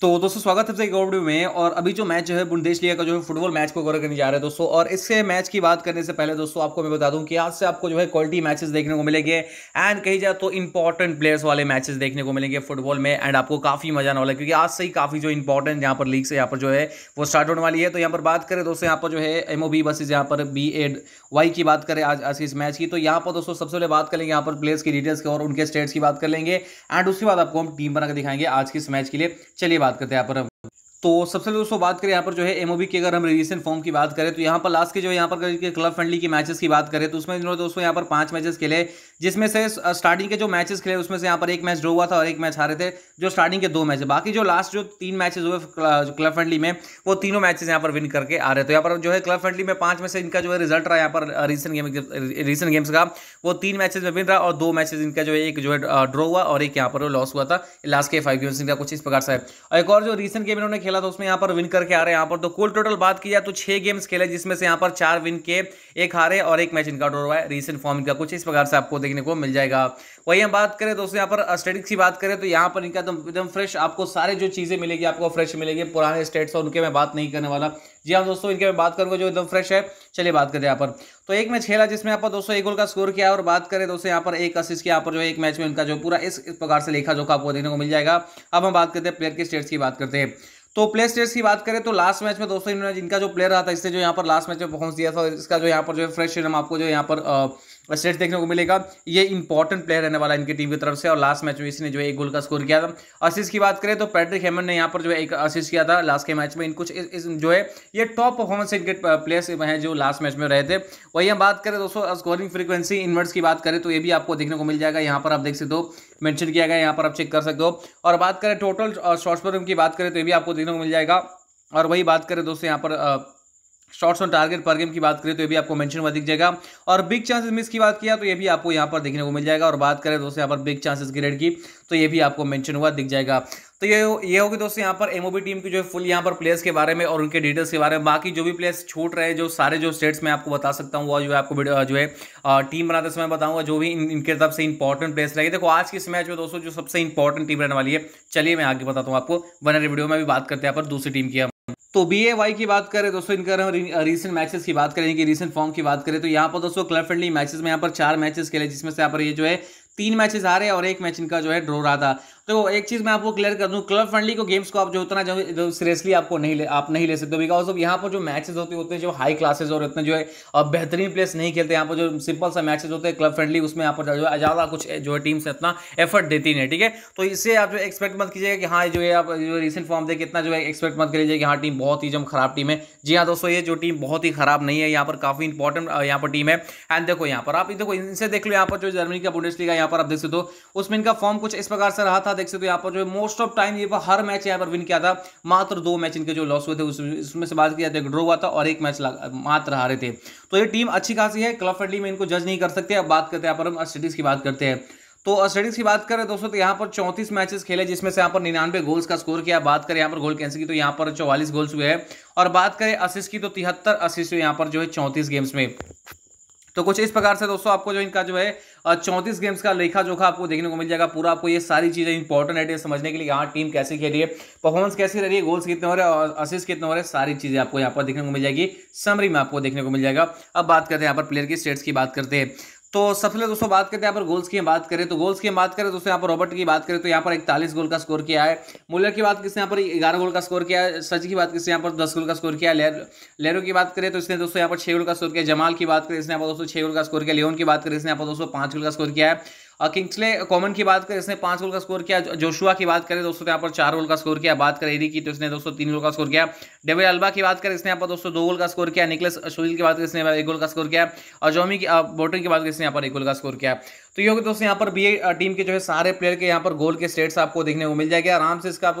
तो दोस्तों स्वागत है आपसे एक में और अभी जो मैच जो है बुंदेश लिया का जो है फुटबॉल मैच को गौरव करने जा रहे हैं दोस्तों और इससे मैच की बात करने से पहले दोस्तों आपको मैं बता दूं कि आज से आपको जो है क्वालिटी मैचेस देखने को मिलेंगे एंड कही जाए तो इंपॉर्टेंट प्लेयर्स वाले मैचेस देखने को मिलेंगे फुटबॉल में एंड आपको काफ़ी मजा आने वाला है क्योंकि आज से ही काफ़ी जो इंपॉर्टेंट यहाँ पर लीग से यहाँ पर जो है वो स्टार्ट होने वाली है तो यहाँ पर बात करें दोस्तों यहाँ पर जो है एम ओ बी बसेज यहाँ पर बी एड वाई की बात करें आज आज इस मैच की तो यहाँ पर दोस्तों सबसे पहले बात करेंगे यहाँ पर प्लेयर्स की डिटेल्स और उनके स्टेट्स की बात कर लेंगे एंड उसके बाद आपको हम टीम बनाकर दिखाएंगे आज के इस मैच के लिए चलिए बात करते हैं यहाँ पर तो सबसे पहले दोस्तों बात करें यहाँ पर जो है एमओबी की अगर हम रिसेंट फॉर्म की बात करें तो यहाँ पर लास्ट के जो यहाँ पर क्लब फ्रेंडली की मैचेस की बात करें तो उसमें इन्होंने दोस्तों यहाँ पर पांच मैचेस खेले जिसमें से स्टार्टिंग के जो मैचेस खेले उसमें से यहाँ पर एक मैच ड्रो हुआ था और एक मैच हारे थे जो स्टार्टिंग के दो मैच बाकी जो लास्ट जो तीन मैचेस हुए क्लब फ्रेंडली में वो तीनों मैचेज यहाँ पर विन करके आ रहे थे तो यहाँ पर जो है क्लब फ्रेंडली में पांच में से इनका जो है रिजल्ट रहा यहाँ पर रिसेंट गेम रिसेंट गेम्स का वो तीन मैचेज में विन रहा और दो मैचेस इनका जो है एक जो है ड्रॉ हुआ और एक यहाँ पर लॉस हुआ था लास्ट के फाइव गेम्स इनका कुछ इस प्रकार से और एक और जो रिसेंट गेम इन्होंने खेला था उसमें यहाँ पर विन करके आ रहे हैं यहाँ पर तो कुल टोटल बात की जाए तो छह गेम्स खेले जिसमें से यहाँ पर चार विन के एक हारे और एक मैच इनका ड्रॉ हुआ है रिसेंट फॉर्म का कुछ इस प्रकार से आपको देखने को मिल जाएगा वही हम बात करें दोस्तों यहाँ पर स्टेटिक्स की बात करें तो यहाँ पर इनका एकदम फ्रेश आपको सारे जो चीज़ें मिलेगी आपको फ्रेश मिलेगी पुराने स्टेट्स और उनके मैं बात नहीं करने वाला जी हाँ दोस्तों इनके मैं बात करूँगा जो एकदम फ्रेश है चलिए बात करते हैं यहाँ पर तो एक मैच खेला जिसमें यहाँ पर दोस्तों एक गोल का स्कोर किया और बात करें दोस्तों यहाँ पर एक असिस्ट के यहाँ पर जो एक मैच में उनका जो पूरा इस, प्रकार से लेखा जोखा आपको देखने को मिल जाएगा अब हम बात करते हैं प्लेयर के स्टेट्स की बात करते हैं तो प्ले स्टेट्स की बात करें तो लास्ट मैच में दोस्तों इन्होंने जिनका जो प्लेयर रहा था इससे जो यहाँ पर लास्ट मैच में पहुंच दिया था इसका जो यहाँ पर जो है फ्रेश इनम आपको जो यहाँ पर स्टेट्स देखने को मिलेगा ये इंपॉर्टेंट प्लेयर रहने वाला इनकी टीम की तरफ से और लास्ट मैच में इसने जो है एक गोल का स्कोर किया था असिस्ट की बात करें तो पैट्रिक हेमन ने यहाँ पर जो है एक असिस्ट किया था लास्ट के मैच में इन कुछ इस, इस, जो है ये टॉप परफॉर्मेंस इनके प्लेयर्स हैं जो लास्ट मैच में रहे थे वही हम बात करें दोस्तों स्कोरिंग फ्रिक्वेंसी इनवर्ट्स की बात करें तो ये भी आपको देखने को मिल जाएगा यहाँ पर आप देख सकते हो मैंशन किया गया यहाँ पर आप चेक कर सकते हो और बात करें टोटल शॉर्ट्स पर की बात करें तो ये भी आपको देखने को मिल जाएगा और वही बात करें दोस्तों यहाँ पर शॉट्स ऑन टारगेट पर गेम की बात करें तो ये भी आपको मेंशन हुआ दिख जाएगा और बिग चांसेस मिस की बात किया तो ये भी आपको यहाँ पर देखने को मिल जाएगा और बात करें दोस्तों यहाँ पर बिग चांसेस ग्रेड की तो ये भी आपको मेंशन हुआ दिख जाएगा तो ये ये होगी दोस्तों यहाँ पर एमओबी टीम की जो है फुल यहाँ पर प्लेयर्स के बारे में और उनके डिटेल्स के बारे में बाकी जो भी प्लेयर्स छूट रहे जो सारे जो स्टेट्स मैं आपको बता सकता हूँ और जो है आपको जो है टीम बनाते समय बताऊंगा जो भी इनके तरफ से इंपॉर्टेंट प्लेयर्स रहेगी देखो आज की इस मैच में दोस्तों जो सबसे इंपॉर्टेंट टीम रहने वाली है चलिए मैं आगे बताता हूँ आपको बने वीडियो में भी बात करते हैं यहाँ पर दूसरी टीम की तो बी ए वाई की बात करें दोस्तों इनका रीसेंट मैचेस की बात करें कि रीसेंट फॉर्म की बात करें तो यहाँ पर दोस्तों क्लब फ्रेंडली मैचेस में यहाँ पर चार मैचेस खेले जिसमें से यहाँ पर ये जो है तीन मैचेस आ रहे हैं और एक मैच इनका जो है ड्रॉ रहा था तो एक चीज़ मैं आपको क्लियर कर दूं क्लब फ्रेंडली को गेम्स को आप जो उतना जो सीरियसली आपको नहीं ले आप नहीं ले सकते हो बिकॉज ऑफ यहाँ पर जो मैचेस होते होते हैं जो हाई क्लासेस और इतने जो है बेहतरीन प्लेस नहीं खेलते यहाँ पर जो सिंपल सा मैचेस होते हैं क्लब फ्रेंडली उसमें यहाँ पर ज़्यादा कुछ जो है टीम से इतना एफर्ट देती नहीं ठीक है तो इससे आप जो एक्सपेक्ट मत कीजिएगा कि हाँ जो है आप जो रिसेंट फॉर्म देखिए इतना जो है एक्सपेक्ट मत करिए कि हाँ टीम बहुत ही जम खराब टीम है जी हाँ दोस्तों ये जो टीम बहुत ही खराब नहीं है यहाँ पर काफ़ी इंपॉर्टेंट यहाँ पर टीम है एंड देखो यहाँ पर आप देखो इनसे देख लो यहाँ पर जो जर्मनी का बुंडेसलीगा यहाँ पर आप देख सकते हो उसमें इनका फॉर्म कुछ इस प्रकार से रहा था देख सकते हो यहाँ पर जो मोस्ट ऑफ टाइम ये पर हर मैच यहाँ पर विन किया था मात्र दो मैच इनके जो लॉस हुए थे उसमें से बात किया जाए ड्रॉ हुआ था और एक मैच मात्र हारे थे तो ये टीम अच्छी खासी है क्लब फ्रेंडली में इनको जज नहीं कर सकते अब बात करते हैं यहाँ पर हम स्टडीज़ की बात करते हैं तो स्टडीज की बात करें दोस्तों तो यहाँ पर चौंतीस मैचेस खेले जिसमें से यहाँ पर निन्यानवे गोल्स का स्कोर किया बात करें यहाँ पर गोल कैंसिल की तो यहाँ पर चौवालीस गोल्स हुए हैं और बात करें असिस्ट की तो तिहत्तर असिस्ट हुए यहाँ पर जो है चौंतीस गेम्स में तो कुछ इस प्रकार से दोस्तों आपको जो इनका जो है चौंतीस गेम्स का लेखा जोखा आपको देखने को मिल जाएगा पूरा आपको ये सारी चीज़ें इंपॉर्टेंट है समझने के लिए यहाँ टीम कैसी खेल रही है परफॉर्मेंस कैसी रह रही है गोल्स कितने हो रहे हैं और असिस कितने हो रहे हैं सारी चीज़ें आपको यहाँ पर देखने को मिल जाएगी समरी में आपको देखने को मिल जाएगा अब बात करते हैं यहाँ पर प्लेयर की स्टेट्स की बात करते हैं तो सबसे पहले दोस्तों बात करते हैं यहाँ पर गोल्स की बात करें तो गोल्स की बात करें दोस्तों यहाँ पर रॉबर्ट की बात करें तो यहाँ पर इकतालीस गोल का स्कोर किया है मुलर की बात किसने यहाँ पर ग्यारह गोल का स्कोर किया है सच की बात किसने यहाँ पर दस गोल का स्कोर किया है लेरो की बात करें तो इसने दोस्तों यहाँ पर छः गोल का स्कोर किया जमाल की बात करें इसने यहाँ पर दोस्तों छः गोल का स्कोर किया लियोन की बात करें इसने यहाँ पर दोस्तों पाँच गोल का स्कोर किया है किंग्सले कॉमन की बात करें इसने पांच गोल का स्कोर किया जोशुआ की बात करें दोस्तों तो यहाँ पर चार गोल का स्कोर किया बात करें एरी की तो इसने दोस्तों तीन गोल का स्कोर किया डेविड अल्बा की बात करें इसने यहाँ पर दोस्तों दो गोल का स्कोर किया निकलस सुनील की बात करें इसने एक गोल का स्कोर किया और जॉमी की बोटिंग की बात करें इसने यहाँ पर एक गोल का स्कोर किया तो ये दोस्तों यहाँ पर बी टीम के जो है सारे प्लेयर के यहाँ पर गोल के स्टेट्स आपको देखने को मिल जाएगा आराम से इसका आप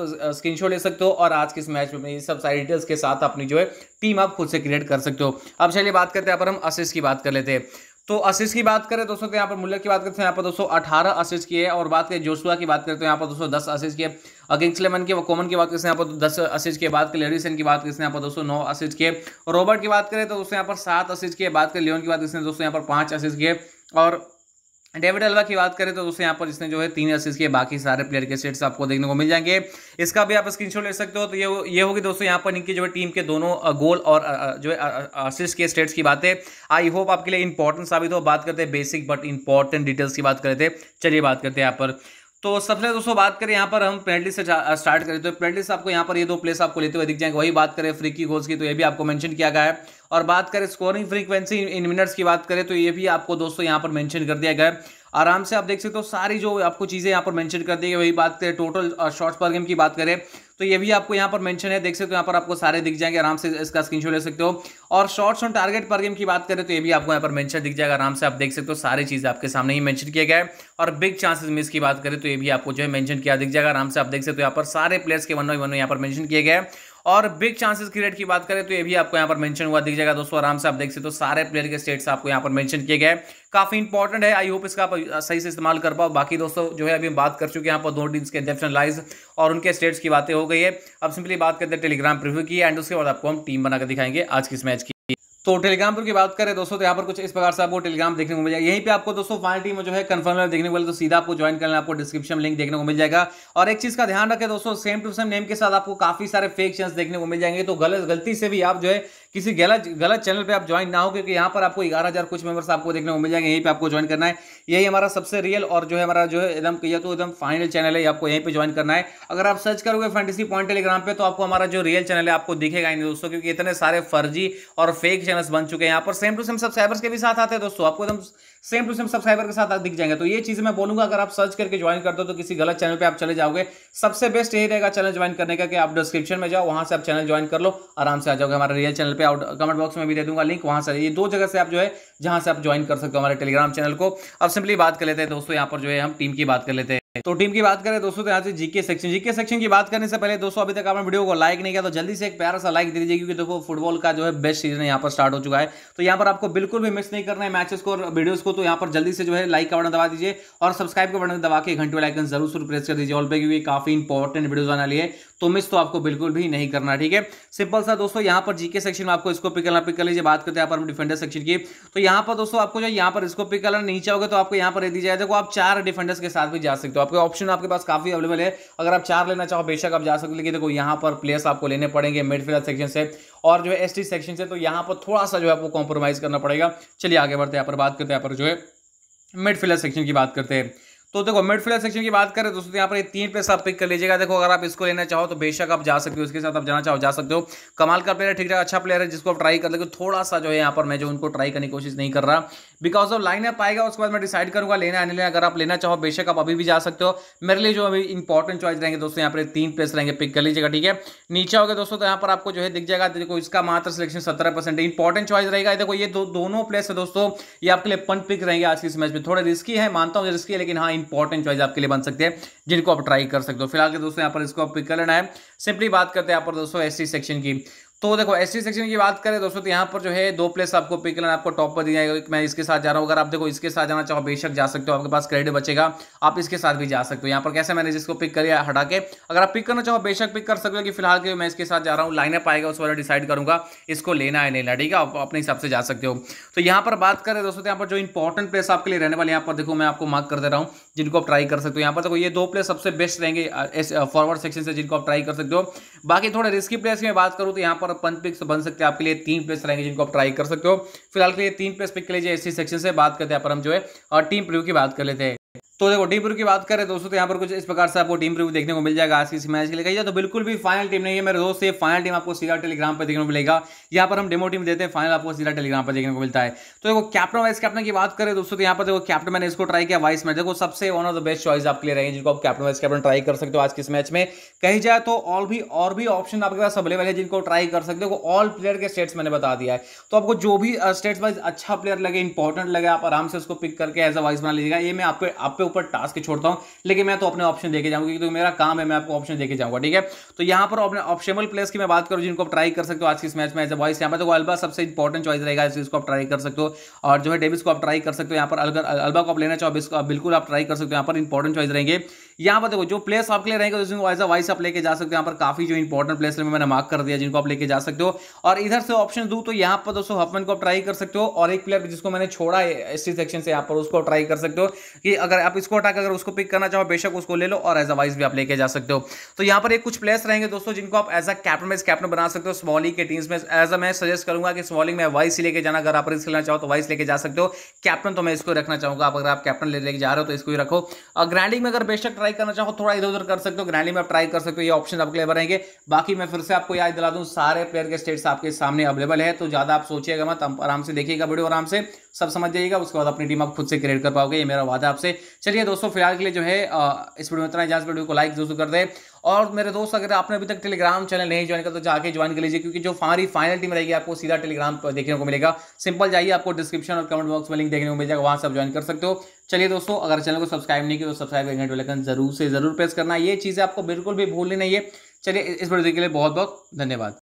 ले सकते हो और आज के इस मैच में ये सब सारी डिटेल्स के साथ अपनी जो है टीम आप खुद से क्रिएट कर सकते हो अब चलिए बात करते हैं यहाँ पर हम असिस्ट की बात कर लेते हैं तो असिस्ट की बात करें दोस्तों तो यहाँ पर मूल्य की बात करते हैं यहाँ पर दोस्तों अठारह असिस्ट की है और बात करें जोशुआ की बात करते हैं यहाँ पर दोस्तों दस असिस्ट की है अगिंग्स लेमन की कॉमन की बात करते हैं यहाँ पर दस असिस्ट की बात करें लेडीसन की बात करते हैं यहाँ पर दोस्तों नौ असिस्ट की है रॉबर्ट की बात करें तो दोस्तों यहाँ पर सात असिस्ट की बात करें लियोन की बात करते हैं दोस्तों यहाँ पर पाँच असिस्ट की है और डेविड अल्वा की बात करें तो दोस्तों यहाँ पर इसने जो है तीन असिस्ट किए बाकी सारे प्लेयर के स्टेट्स आपको देखने को मिल जाएंगे इसका भी आप स्क्रीनशॉट ले सकते हो तो ये ये होगी दोस्तों यहाँ पर इनकी जो है टीम के दोनों गोल और जो है असिस्ट के स्टेट्स की बात है आई होप आपके लिए इंपॉर्टेंट साबित हो बात करते हैं बेसिक बट इंपॉर्टेंट डिटेल्स की बात करते चलिए बात करते हैं यहाँ पर तो सबसे दोस्तों बात करें यहाँ पर हम पेनल्टी से स्टार्ट करें तो पेनल्टी से आपको यहाँ पर ये दो प्लेस आपको लेते हुए दिख जाएंगे वही बात करें फ्री की गोल्स की तो ये भी आपको मैंशन किया गया है और बात करें स्कोरिंग फ्रीक्वेंसी इन मिनट्स की बात करें तो ये भी आपको दोस्तों यहाँ पर मैंशन कर दिया गया है आराम से आप देख सकते हो सारी जो आपको चीज़ें यहाँ पर मेंशन कर दी गई वही बात करें टोटल शॉट्स पर गेम की बात करें तो ये भी आपको यहाँ पर मेंशन है देख सकते हो यहाँ पर आपको सारे दिख जाएंगे आराम से इसका स्क्रीनशॉट ले सकते हो और शॉट्स ऑन टारगेट पर गेम की बात करें तो ये भी आपको यहाँ पर मेंशन दिख जाएगा आराम से आप देख सकते हो सारी चीज़ें आपके सामने ही मेंशन किया गया है और बिग चांसेस मिस की बात करें तो ये भी आपको जो है मैंशन किया दिख जाएगा आराम से आप देख सकते हो यहाँ पर सारे प्लेयर्स के वन बाई वन यहाँ पर मैंशन किया गया है और बिग चांसेस क्रिएट की बात करें तो ये भी आपको यहाँ पर मेंशन हुआ दिख जाएगा दोस्तों आराम से आप देख सकते हो तो सारे प्लेयर के स्टेट्स आपको यहाँ पर मेंशन किए गए काफी इंपॉर्टेंट है आई होप इसका आप सही से इस्तेमाल कर पाओ बाकी दोस्तों जो है अभी हम बात कर चुके हैं यहाँ पर दो टीम्स के नेशनलाइज और उनके स्टेट्स की बातें हो गई है अब सिंपली बात करते हैं टेलीग्राम प्रिव्यू की एंड उसके बाद आपको हम टीम बनाकर दिखाएंगे आज किस मैच की तो टेलीग्राम पर की बात करें दोस्तों तो यहाँ पर कुछ इस प्रकार से आपको टेलीग्राम देखने को मिल जाएगा यहीं पे आपको दोस्तों फाइनल टीम जो है कंफर्म देखने को मिले तो सीधा आपको ज्वाइन करना आपको डिस्क्रिप्शन लिंक देखने को मिल जाएगा और एक चीज का ध्यान रखें दोस्तों सेम टू सेम नेम के साथ आपको काफी सारे फेक चांस देखने को मिल जाएंगे तो गलत गलती से भी आप जो है किसी गलत गलत चैनल पे आप ज्वाइन ना हो क्योंकि यहाँ पर आपको ग्यारह हज़ार कुछ मेंबर्स आपको देखने को मिल जाएंगे यहीं पे आपको ज्वाइन करना है यही हमारा सबसे रियल और जो है हमारा जो है एकदम किया तो एकदम फाइनल चैनल है आपको यहीं पर ज्वाइन करना है अगर आप सर्च करोगे फैंटेसी पॉइंट टेलीग्राम पर तो आपको हमारा जो रियल चैनल है आपको दिखेगा ही नहीं दोस्तों क्योंकि इतने सारे फर्जी और फेक चैनल्स बन चुके हैं यहाँ पर सेम टू सेम सब्सक्राइबर्स के भी साथ आते हैं दोस्तों आपको एकदम सेम टू सेम सब्सक्राइबर के साथ दिख जाएंगे तो ये चीज मैं बोलूंगा अगर आप सर्च करके ज्वाइन कर दो तो किसी गलत चैनल पे आप चले जाओगे सबसे बेस्ट यही रहेगा चैनल ज्वाइन करने का कि आप डिस्क्रिप्शन में जाओ वहां से आप चैनल ज्वाइन कर लो आराम से आ जाओगे हमारे रियल चैनल पे आउट कमेंट बॉक्स में भी दे दूंगा लिंक वहां से ये दो जगह से आप जो है जहां से आप ज्वाइन कर सकते हो हमारे टेलीग्राम चैनल को अब सिंपली बात कर लेते हैं दोस्तों यहाँ पर जो है हम टीम की बात कर लेते हैं तो टीम की बात करें दोस्तों तो यहाँ से जीके सेक्शन जीके सेक्शन की बात करने से पहले दोस्तों अभी तक आपने वीडियो को लाइक नहीं किया तो जल्दी से एक प्यारा सा लाइक दे दीजिए क्योंकि देखो फुटबॉल का जो है बेस्ट सीजन यहाँ पर स्टार्ट हो चुका है तो यहाँ पर आपको बिल्कुल भी मिस नहीं करना है मैचेस को और वीडियोस को तो यहाँ पर जल्दी से जो है लाइक का बटन दबा दीजिए और सब्सक्राइब का बटन दबा के घंटे लाइकन जरूर जरूर प्रेस कर दीजिए ऑल पे क्योंकि काफी इंपॉर्टेंट वीडियो आने लिए है तो मिस तो आपको बिल्कुल भी नहीं करना ठीक है सिंपल सा दोस्तों यहाँ पर जीके सेक्शन में आपको इसको पिक करना पिक कर लीजिए बात करते हैं डिफेंडर सेक्शन की तो यहाँ पर दोस्तों आपको जो यहाँ पर इसको पिक करना नीचे होगा तो आपको यहाँ पर दी जाए देखो आप चार डिफेंडर्स के साथ भी जा सकते हो आपके ऑप्शन आपके पास काफ़ी अवेलेबल है अगर आप चार लेना चाहो बेशक आप जा सकते लेकिन देखो यहाँ पर प्लेयर्स आपको लेने पड़ेंगे मिडफील्डर सेक्शन से और जो है एस सेक्शन से तो यहाँ पर थोड़ा सा जो है आपको कॉम्प्रोमाइज़ करना पड़ेगा चलिए आगे बढ़ते हैं यहाँ पर बात करते हैं यहाँ पर जो है मिडफील्डर सेक्शन की बात करते हैं तो देखो मिड फिलर सेक्शन की बात करें दोस्तों तो यहाँ पर तीन प्लेस आप पिक कर लीजिएगा देखो अगर आप इसको लेना चाहो तो बेशक आप जा सकते हो इसके साथ आप जाना चाहो जा सकते हो कमाल का प्लेयर है ठीक ठाक अच्छा प्लेयर है जिसको आप ट्राई कर लेकिन थोड़ा सा जो है यहाँ पर मैं जो उनको ट्राई करने की कोशिश नहीं कर रहा बिकॉज ऑफ लाइन अप आएगा उसके बाद मैं डिसाइड करूँगा लेना आने लेना अगर आप लेना चाहो बेशक आप अभी भी जा सकते हो मेरे लिए जो अभी इंपॉर्टेंट चॉइस रहेंगे दोस्तों यहाँ पर तीन प्लेस रहेंगे पिक कर लीजिएगा ठीक है नीचे हो गया दोस्तों तो यहाँ पर आपको जो है दिख जाएगा देखो इसका मात्र सिलेक्शन सत्रह परसेंट इंपॉर्टेंट चॉइस रहेगा देखो ये दोनों प्लेस है दोस्तों ये आपके लिए पन पिक रहेंगे आज के इस मैच में थोड़ा रिस्की है मानता हूँ रिस्की है लेकिन हाँ इंपॉर्टेंट चॉइस आपके लिए बन सकते हैं जिनको आप ट्राई कर सकते हो फिलहाल दोस्तों यहाँ पर इसको आप पिक करना है सिंपली बात करते हैं यहाँ पर दोस्तों एस सेक्शन की तो देखो एस सेक्शन की बात करें दोस्तों तो यहाँ पर जो है दो प्लेस आपको पिक करना आपको टॉप पर दिया जाएगा मैं इसके साथ जा रहा हूँ अगर आप देखो इसके साथ जाना चाहो बेशक जा सकते हो आपके पास क्रेडिट बचेगा आप इसके साथ भी जा सकते हो यहाँ पर कैसे मैंने जिसको पिक करिए हटा के अगर आप पिक करना चाहो बेशक पिक कर सकते हो कि फिलहाल के मैं इसके साथ जा रहा हूँ लाइनअप आएगा उस वाले डिसाइड करूँगा इसको लेना है लेना ठीक है आप अपने हिसाब से जा सकते हो तो यहाँ पर बात करें दोस्तों तो यहाँ पर जो इंपॉर्टेंट प्लेस आपके लिए रहने वाले यहाँ पर देखो मैं आपको मार्क कर दे रहा हूँ जिनको आप ट्राई कर सकते हो यहाँ पर देखो ये दो प्लेस सबसे बेस्ट रहेंगे फॉरवर्ड सेक्शन से जिनको आप ट्राई कर सकते हो बाकी थोड़े रिस्की प्लेस की बात करूँ तो यहाँ पर पर पंच पिक्स बन सकते हैं आपके लिए तीन प्लेस रहेंगे जिनको आप ट्राई कर सकते हो फिलहाल के लिए तीन प्लेस पिक के लिए एससी सेक्शन से बात करते हैं पर हम जो है टीम प्रव्यू की बात कर लेते हैं तो देखो टीम प्रू की बात करें दोस्तों तो यहाँ पर कुछ इस प्रकार से आपको टीम प्रू देखने को मिल जाएगा आज किसी मैच के लिए कही तो बिल्कुल भी फाइनल टीम नहीं है मेरे दोस्त ये फाइनल टीम आपको सीधा टेलीग्राम पर देखने को मिलेगा यहाँ पर हम डेमो टीम देते हैं फाइनल आपको सीधा टेलीग्राम पर देखने को मिलता है तो देखो कैप्टन वाइस कैप्टन की बात करें दोस्तों तो यहाँ पर देखो कैप्टन मैंने इसको ट्राई किया वाइस मैच देखो सबसे one of the best choice आपके लिए रहेंगे जिनको आप कैप्टन वाइस कैप्टन ट्राई कर सकते हो आज किस मैच में कही जाए तो और भी और भी ऑप्शन आपके पास अवेलेबल है जिनको ट्राई कर सकते हो ऑल प्लेयर के स्टेट्स मैंने बता दिया है तो आपको जो भी स्टेट्स वाइज अच्छा प्लेयर लगे इंपॉर्टेंट लगे आप आराम से उसको पिक करके एज अ वाइस बना लीजिएगा ये मैं आपको आप ऊपर टास्क छोड़ता हूं लेकिन मैं तो अपने ऑप्शन देके जाऊंगा क्योंकि तो मेरा काम है मैं आपको ऑप्शन देके जाऊंगा ठीक है तो यहां पर अपने ऑप्शनल प्लेस की मैं बात करूं जिनको आप ट्राई कर सकते हो आज की इस मैच में एज वॉइस यहां पर तो अल्बा सबसे इंपॉर्टेंट चॉइस रहेगा इसको आप ट्राई कर सकते हो और जो है डेविस को आप ट्राई कर सकते हो यहां पर अल्बा को आप लेना चाहो बिल्कुल आप ट्राई कर सकते हो यहां पर इंपॉर्टेंट चॉइस रहेंगे यहाँ पर देखो जो प्लेस आपके लिए रहेगा उसमें एज अ वाइस आप लेके जा सकते हो यहाँ पर काफी जो इंपॉर्टेंट प्लेस मैंने मार्क कर दिया जिनको आप लेके जा सकते हो और इधर से ऑप्शन दू तो यहाँ पर दोस्तों हफमैन को आप ट्राई कर सकते हो और एक प्लेयर जिसको मैंने छोड़ा है एस सेक्शन से यहाँ पर उसको ट्राई कर सकते हो कि अगर आप इसको अटैक अगर उसको पिक करना चाहो बेशक उसको ले लो और एज अ वाइस भी आप लेके जा सकते हो तो यहाँ पर एक कुछ प्लेस रहेंगे दोस्तों जिनको आप एज अ कैप्टन में कैप्टन बना सकते हो स्मॉलिंग के टीम्स में एज अ मैं सजेस्ट करूंगा कि स्मॉलिंग में वाइस ही लेके जाना अगर आप रिस्क लेना चाहो तो वाइस लेके जा सकते हो कैप्टन तो मैं इसको रखना चाहूंगा आप अगर आप कैप्टन लेके जा रहे हो तो इसको ही रखो और ग्रैंडिंग में अगर बेशक ट्राई ट्राई करना चाहो थोड़ा इधर उधर कर सकते हो ग्रैंडली में आप ट्राई कर सकते हो ये ऑप्शन आपके लिए रहेंगे बाकी मैं फिर से आपको याद दिला दूँ सारे प्लेयर के स्टेट्स आपके सामने अवेलेबल है तो ज़्यादा आप सोचिएगा मत आराम से देखिएगा वीडियो आराम से सब समझ जाइएगा उसके बाद अपनी टीम आप खुद से क्रिएट कर पाओगे ये मेरा वादा आपसे चलिए दोस्तों फिलहाल के लिए जो है इस वीडियो में इतना इजाज़ वीडियो को लाइक जरूर कर दे और मेरे दोस्त अगर आपने अभी तक टेलीग्राम चैनल नहीं ज्वाइन किया तो जाके ज्वाइन कर लीजिए क्योंकि जो हमारी फाइनल टीम रहेगी आपको सीधा टेलीग्राम पर देखने को मिलेगा सिंपल जाइए आपको डिस्क्रिप्शन और कमेंट बॉक्स में लिंक देखने को मिल जाएगा वहाँ से आप ज्वाइन कर सकते हो चलिए दोस्तों अगर चैनल को सब्सक्राइब नहीं किया तो सब्सक्राइब करेंगे बेलाइकन जरूर से जरूर प्रेस करना ये चीज़ें आपको बिल्कुल भी भूलनी नहीं है चलिए इस वीडियो के लिए बहुत बहुत धन्यवाद